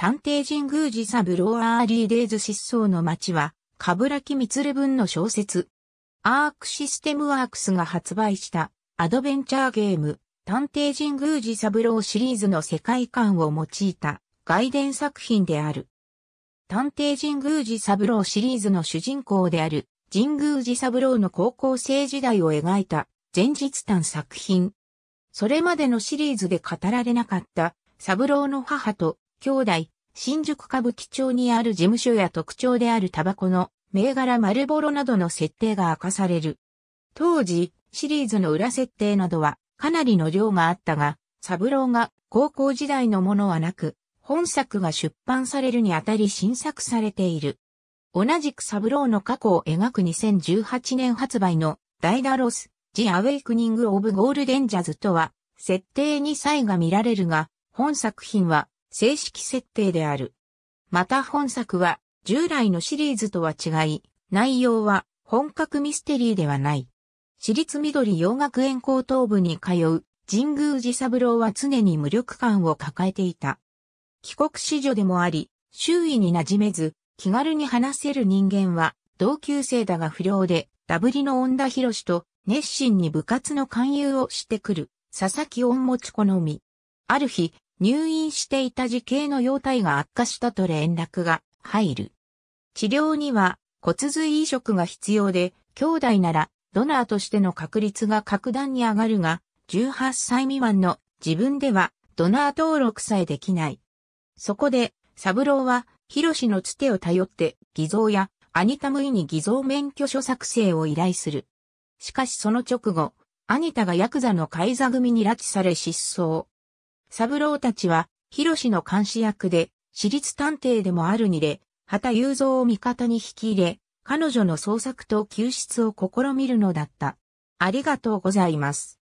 探偵神宮寺サブローアーリーデイズ失踪の街は、かぶらきみつれ文の小説。アークシステムワークスが発売したアドベンチャーゲーム、探偵神宮寺サブローシリーズの世界観を用いた外伝作品である。探偵神宮寺サブローシリーズの主人公である神宮寺サブローの高校生時代を描いた前日探作品。それまでのシリーズで語られなかったサブローの母と兄弟、新宿歌舞伎町にある事務所や特徴であるタバコの銘柄丸ボロなどの設定が明かされる。当時、シリーズの裏設定などはかなりの量があったが、サブローが高校時代のものはなく、本作が出版されるにあたり新作されている。同じくサブローの過去を描く2018年発売のダイダロス、ジ・アウェイクニング・オブ・ゴールデンジャズとは、設定に差異が見られるが、本作品は正式設定である。また本作は従来のシリーズとは違い、内容は本格ミステリーではない。私立緑洋学園高等部に通う神宮寺三郎は常に無力感を抱えていた。帰国子女でもあり、周囲に馴染めず、気軽に話せる人間は、同級生だが不良で、ダブリの恩田博士と熱心に部活の勧誘をしてくる、佐々木恩持子のみ。ある日、入院していた時系の容体が悪化したと連絡が入る。治療には骨髄移植が必要で、兄弟ならドナーとしての確率が格段に上がるが、18歳未満の自分ではドナー登録さえできない。そこで、サブローは、ヒロシのつてを頼って、偽造やアニタムイに偽造免許書作成を依頼する。しかしその直後、アニタがヤクザのイザ組に拉致され失踪。三郎たちは、広志の監視役で、私立探偵でもあるにれ、畑雄三を味方に引き入れ、彼女の捜索と救出を試みるのだった。ありがとうございます。